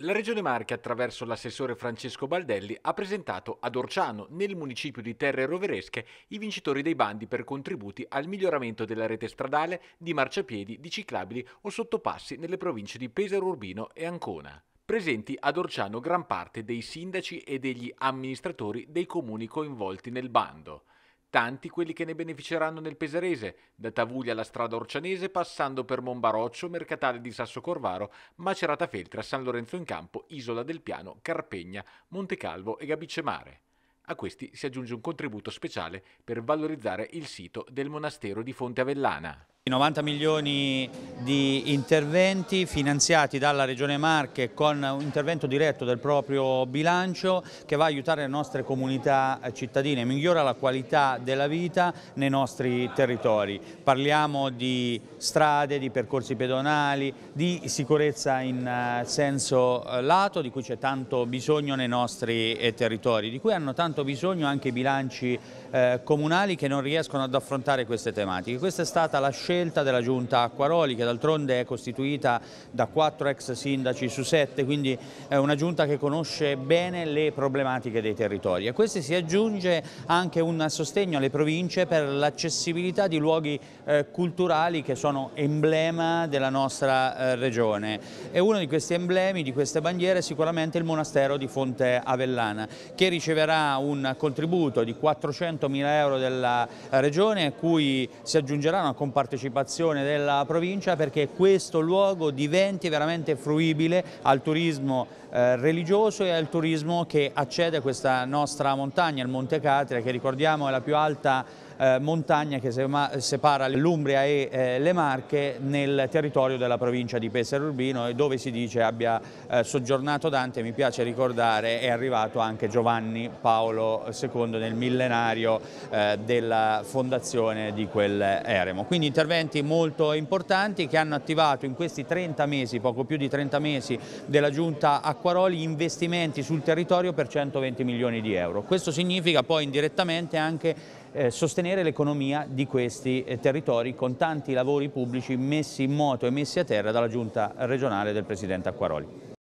La Regione Marche, attraverso l'assessore Francesco Baldelli, ha presentato ad Orciano, nel municipio di Terre Roveresche, i vincitori dei bandi per contributi al miglioramento della rete stradale, di marciapiedi, di ciclabili o sottopassi nelle province di Pesaro Urbino e Ancona. Presenti ad Orciano gran parte dei sindaci e degli amministratori dei comuni coinvolti nel bando tanti quelli che ne beneficeranno nel Peserese, da Tavuglia alla strada Orcianese, passando per Monbaroccio, Mercatale di Sasso Corvaro, Macerata Feltra, San Lorenzo in Campo, Isola del Piano, Carpegna, Montecalvo e Gabicemare. A questi si aggiunge un contributo speciale per valorizzare il sito del monastero di Fonte Avellana. 90 milioni di interventi finanziati dalla Regione Marche con un intervento diretto del proprio bilancio che va a aiutare le nostre comunità cittadine, migliora la qualità della vita nei nostri territori. Parliamo di strade, di percorsi pedonali, di sicurezza in eh, senso eh, lato di cui c'è tanto bisogno nei nostri eh, territori, di cui hanno tanto bisogno anche i bilanci comunali che non riescono ad affrontare queste tematiche. Questa è stata la scelta scelta della giunta Acquaroli che d'altronde è costituita da quattro ex sindaci su sette, quindi è una giunta che conosce bene le problematiche dei territori. A questi si aggiunge anche un sostegno alle province per l'accessibilità di luoghi eh, culturali che sono emblema della nostra eh, regione e uno di questi emblemi, di queste bandiere è sicuramente il monastero di Fonte Avellana che riceverà un contributo di 400 mila euro della eh, regione a cui si aggiungerà una compartecipazione partecipazione della provincia perché questo luogo diventi veramente fruibile al turismo eh, religioso e al turismo che accede a questa nostra montagna, il Monte Catria, che ricordiamo è la più alta eh, montagna che separa l'Umbria e eh, le Marche nel territorio della provincia di Pesaro Urbino e dove si dice abbia eh, soggiornato Dante, mi piace ricordare, è arrivato anche Giovanni Paolo II nel millenario eh, della fondazione di quel eremo. Quindi interventi molto importanti che hanno attivato in questi 30 mesi, poco più di 30 mesi della giunta Acquaroli, investimenti sul territorio per 120 milioni di euro. Questo significa poi indirettamente anche eh, sostenere l'economia di questi eh, territori con tanti lavori pubblici messi in moto e messi a terra dalla giunta regionale del Presidente Acquaroli.